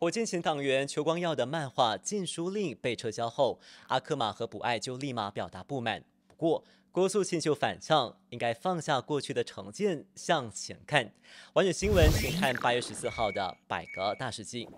火箭前党员邱光耀的漫画禁书令被撤销后，阿克玛和不艾就立马表达不满。不过郭素庆就反呛，应该放下过去的成见，向前看。完整新闻请看八月十四号的《百格大事记》。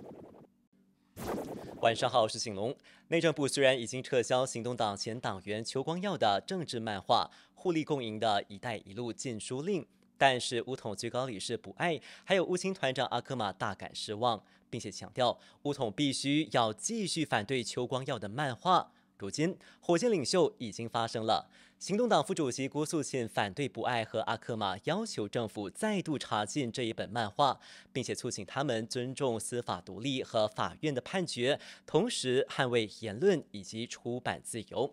晚上好，我是醒龙。内政部虽然已经撤销行动党前党员邱光耀的政治漫画“互利共赢”的“一带一路”禁书令。但是乌统最高理事不爱，还有乌青团长阿克玛大感失望，并且强调乌统必须要继续反对邱光耀的漫画。如今火箭领袖已经发声了，行动党副主席郭素沁反对不爱和阿克玛要求政府再度查禁这一本漫画，并且促请他们尊重司法独立和法院的判决，同时捍卫言论以及出版自由。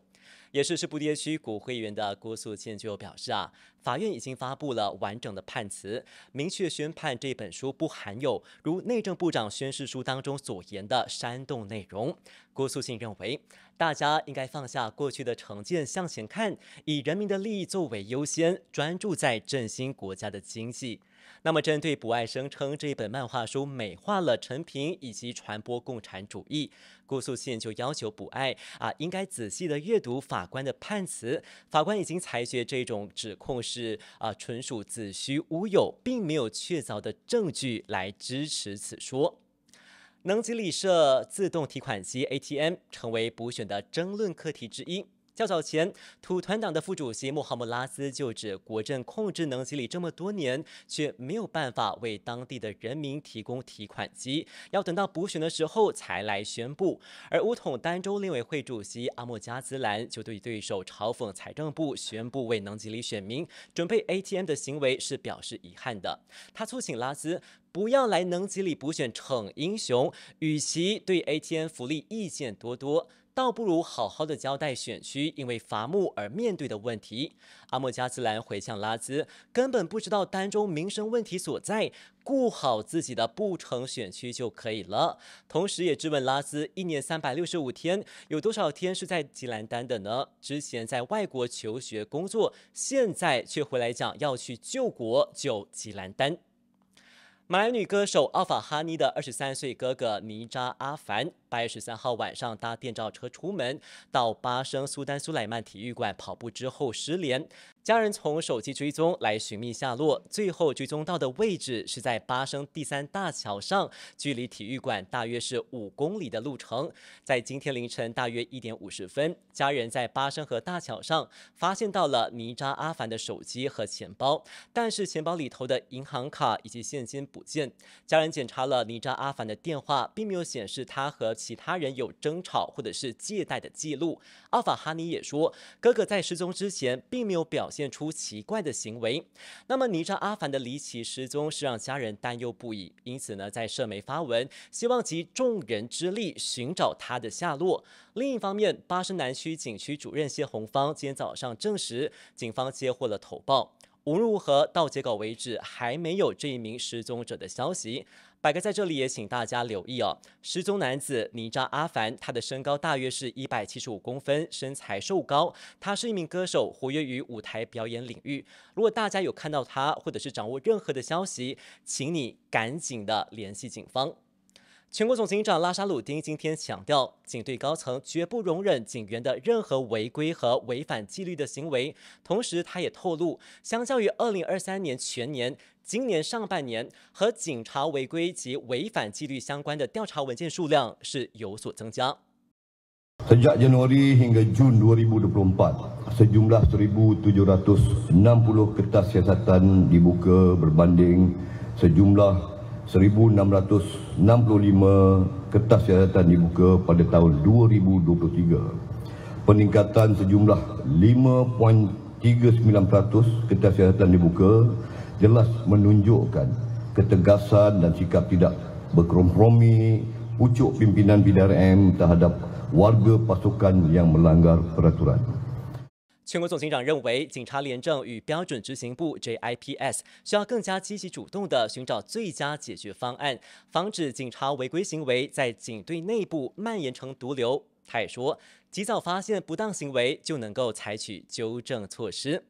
也是是不跌区骨会员的郭素庆就表示啊，法院已经发布了完整的判词，明确宣判这本书不含有如内政部长宣誓书当中所言的煽动内容。郭素庆认为，大家应该放下过去的成见，向前看，以人民的利益作为优先，专注在振兴国家的经济。那么，针对不爱声称这一本漫画书美化了陈平以及传播共产主义，郭素信就要求不爱啊，应该仔细的阅读法官的判词。法官已经裁决这种指控是啊，纯属子虚乌有，并没有确凿的证据来支持此说。能吉里社自动提款机 ATM 成为补选的争论课题之一。较早前，土团党的副主席穆罕默拉斯就指，国阵控制能吉里这么多年，却没有办法为当地的人民提供提款机，要等到补选的时候才来宣布。而乌统丹州联委会主席阿莫加兹兰就对对手嘲讽财政部宣布为能吉里选民准备 ATM 的行为是表示遗憾的。他促请拉兹不要来能吉里补选逞英雄，与其对 ATM 福利意见多多。倒不如好好的交代选区因为伐木而面对的问题。阿莫加斯兰回向拉兹，根本不知道丹州民生问题所在，顾好自己的布城选区就可以了。同时，也质问拉兹：一年三百六十五天，有多少天是在吉兰丹的呢？之前在外国求学工作，现在却回来讲要去救国救吉兰丹。马来女歌手奥法哈尼的二十三岁哥哥尼扎阿凡。八月十三号晚上搭电召车出门，到巴生苏丹苏莱曼体育馆跑步之后失联，家人从手机追踪来寻觅下落，最后追踪到的位置是在巴生第三大桥上，距离体育馆大约是五公里的路程。在今天凌晨大约一点五十分，家人在巴生河大桥上发现到了尼扎阿凡的手机和钱包，但是钱包里头的银行卡以及现金不见。家人检查了尼扎阿凡的电话，并没有显示他和。其他人有争吵或者是借贷的记录。阿法哈尼也说，哥哥在失踪之前并没有表现出奇怪的行为。那么，尼扎阿凡的离奇失踪是让家人担忧不已，因此呢，在社媒发文，希望集众人之力寻找他的下落。另一方面，巴生南区警区主任谢红芳今天早上证实，警方接获了投报。无论如何，到截稿为止，还没有这一名失踪者的消息。百哥在这里也请大家留意哦，失踪男子尼扎阿凡，他的身高大约是一百七十五公分，身材瘦高，他是一名歌手，活跃于舞台表演领域。如果大家有看到他，或者是掌握任何的消息，请你赶紧的联系警方。全国总警长拉沙鲁丁今天强调，警队高层绝不容忍警员的任何违规和违反纪律的行为。同时，他也透露，相较于2023年全年，今年上半年和警察违规及违反纪律相关的调查文件数量是有所增加。Sejak Januari hingga Jun 2024, sejumlah 1,760 kertas a a t a n dibuka berbanding sejumlah 1665 kertas jabatan dibuka pada tahun 2023. Peningkatan sejumlah 5.39% kertas jabatan dibuka jelas menunjukkan ketegasan dan sikap tidak berkompromi pucuk pimpinan PDRM terhadap warga pasukan yang melanggar peraturan. 全国总警长认为，警察廉政与标准执行部 （JIPS） 需要更加积极主动地寻找最佳解决方案，防止警察违规行为在警队内部蔓延成毒瘤。他也说，及早发现不当行为，就能够采取纠正措施。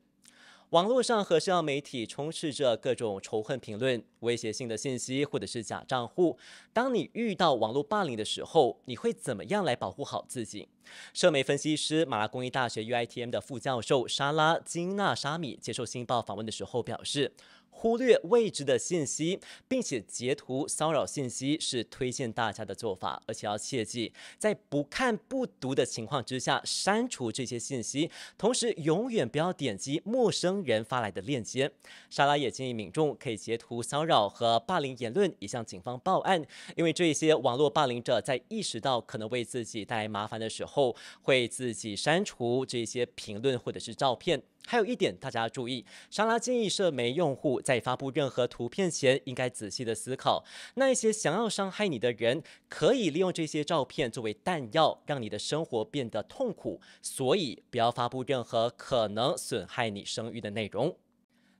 网络上和社交媒体充斥着各种仇恨评论、威胁性的信息，或者是假账户。当你遇到网络霸凌的时候，你会怎么样来保护好自己？社媒分析师、马拉工艺大学 （Uitm） 的副教授莎拉·金纳沙米接受《新报》访问的时候表示。忽略未知的信息，并且截图骚扰信息是推荐大家的做法，而且要切记在不看不读的情况之下删除这些信息，同时永远不要点击陌生人发来的链接。莎拉也建议民众可以截图骚扰和霸凌言论，也向警方报案，因为这些网络霸凌者在意识到可能为自己带来麻烦的时候，会自己删除这些评论或者是照片。还有一点，大家要注意。莎拉建议社媒用户在发布任何图片前，应该仔细的思考。那些想要伤害你的人，可以利用这些照片作为弹药，让你的生活变得痛苦。所以，不要发布任何可能损害你声誉的内容。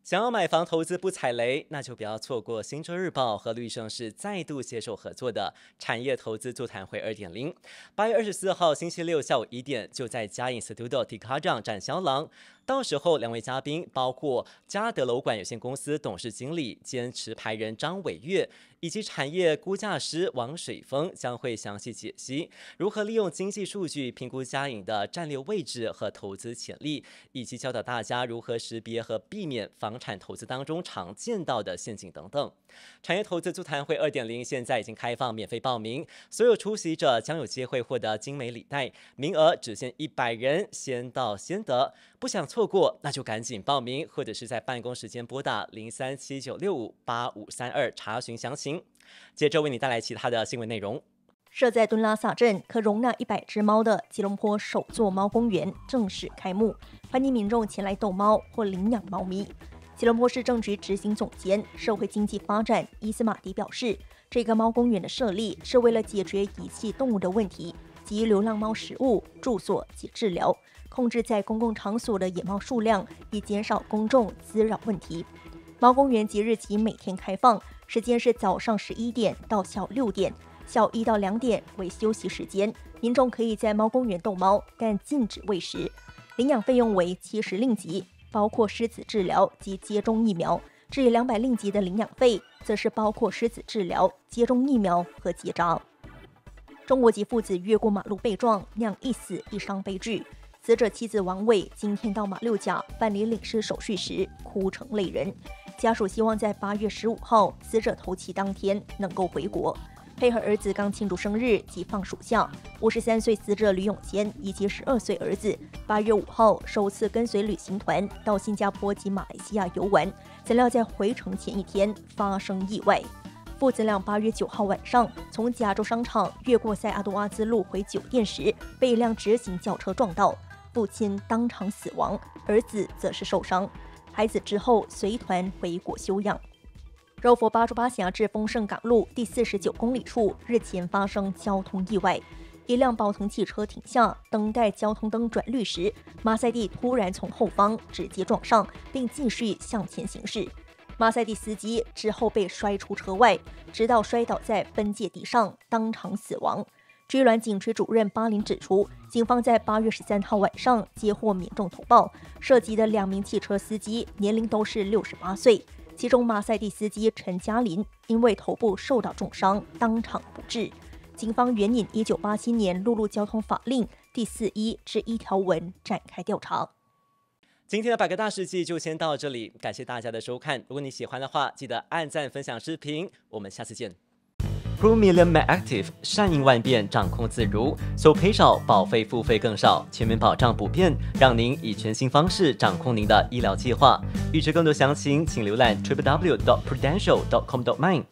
想要买房投资不踩雷，那就不要错过《新周日报》和绿盛是再度携手合作的产业投资座谈会二点零。八月二十四号星期六下午一点，就在嘉义 Studio Decker 站小到时候，两位嘉宾包括嘉德楼管有限公司董事经理兼持牌人张伟月以及产业估价师王水峰，将会详细解析如何利用经济数据评估嘉颖的战略位置和投资潜力，以及教导大家如何识别和避免房产投资当中常见到的陷阱等等。产业投资座谈会二点零现在已经开放免费报名，所有出席者将有机会获得精美礼袋，名额只限一百人，先到先得。不想错过，那就赶紧报名，或者是在办公时间拨打零三七九六五八五三二查询详情。接着为你带来其他的新闻内容。设在敦拉萨镇、可容纳一百只猫的吉隆坡首座猫公园正式开幕，欢迎民众前来逗猫或领养猫咪。吉隆坡市政局执行总监、社会经济发展伊斯马迪表示，这个猫公园的设立是为了解决遗弃动物的问题。及流浪猫食物、住所及治疗，控制在公共场所的野猫数量，以减少公众滋扰问题。猫公园即日起每天开放，时间是早上十一点到下午六点，下午一到两点为休息时间。民众可以在猫公园逗猫，但禁止喂食。领养费用为七十令吉，包括狮子治疗及接种疫苗。至于两百令吉的领养费，则是包括狮子治疗、接种疫苗和结扎。中国籍父子越过马路被撞，酿一死一伤悲剧。死者妻子王伟今天到马六甲办理领事手续时，哭成泪人。家属希望在八月十五号，死者头七当天能够回国，配合儿子刚庆祝生日及放暑假。五十三岁死者吕永坚以及十二岁儿子，八月五号首次跟随旅行团到新加坡及马来西亚游玩，怎料在回程前一天发生意外。父子俩八月九号晚上从加州商场越过塞阿多阿兹路回酒店时，被一辆直行轿车撞到，父亲当场死亡，儿子则是受伤。孩子之后随团回国休养。柔佛八州八峡至丰盛港路第四十九公里处日前发生交通意外，一辆宝腾汽车停下等待交通灯转绿时，马赛蒂突然从后方直接撞上，并继续向前行驶。马赛蒂司机之后被摔出车外，直到摔倒在分界地上，当场死亡。追软警椎主任巴林指出，警方在八月十三号晚上接获民众投报，涉及的两名汽车司机年龄都是六十八岁，其中马赛蒂司机陈嘉林因为头部受到重伤，当场不治。警方援引一九八七年陆路交通法令第四一至一条文展开调查。今天的百科大世界就先到这里，感谢大家的收看。如果你喜欢的话，记得按赞分享视频。我们下次见。Pro Million m a c t i v e 善应万变，掌控自如，索赔少保费，付费更少，全面保障不变，让您以全新方式掌控您的医疗计划。欲知更多详情，请浏览 triplew.dot.premio.dot.com.dot.mine。